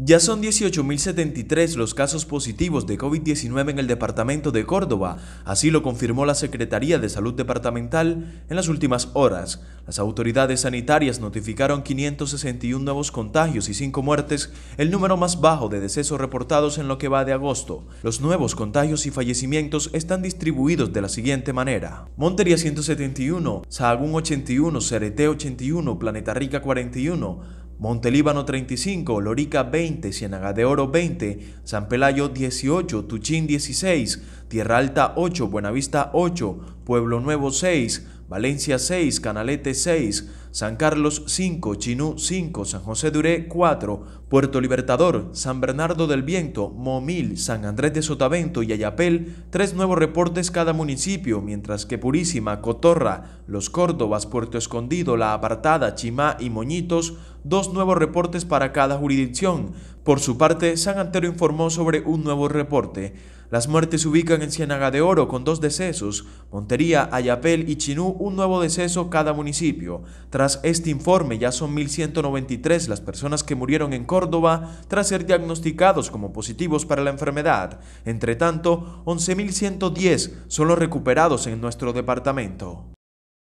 Ya son 18.073 los casos positivos de COVID-19 en el departamento de Córdoba, así lo confirmó la Secretaría de Salud Departamental en las últimas horas. Las autoridades sanitarias notificaron 561 nuevos contagios y 5 muertes, el número más bajo de decesos reportados en lo que va de agosto. Los nuevos contagios y fallecimientos están distribuidos de la siguiente manera. Montería 171, Sahagún 81, Cereté 81, Planeta Rica 41, Montelíbano 35, Lorica 20, Ciénaga de Oro 20, San Pelayo 18, Tuchín 16, Tierra Alta 8, Buenavista 8, Pueblo Nuevo 6, Valencia 6, Canalete 6, San Carlos 5, Chinú 5, San José Duré 4, Puerto Libertador, San Bernardo del Viento, Momil, San Andrés de Sotavento y Ayapel, tres nuevos reportes cada municipio, mientras que Purísima, Cotorra, Los Córdobas, Puerto Escondido, La Apartada, Chimá y Moñitos dos nuevos reportes para cada jurisdicción. Por su parte, San Antero informó sobre un nuevo reporte. Las muertes se ubican en Ciénaga de Oro con dos decesos, Montería, Ayapel y Chinú un nuevo deceso cada municipio. Tras este informe ya son 1.193 las personas que murieron en Córdoba tras ser diagnosticados como positivos para la enfermedad. Entre tanto, 11.110 son los recuperados en nuestro departamento.